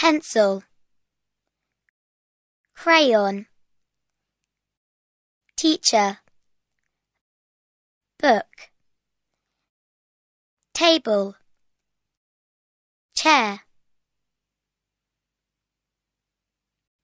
pencil crayon teacher book table chair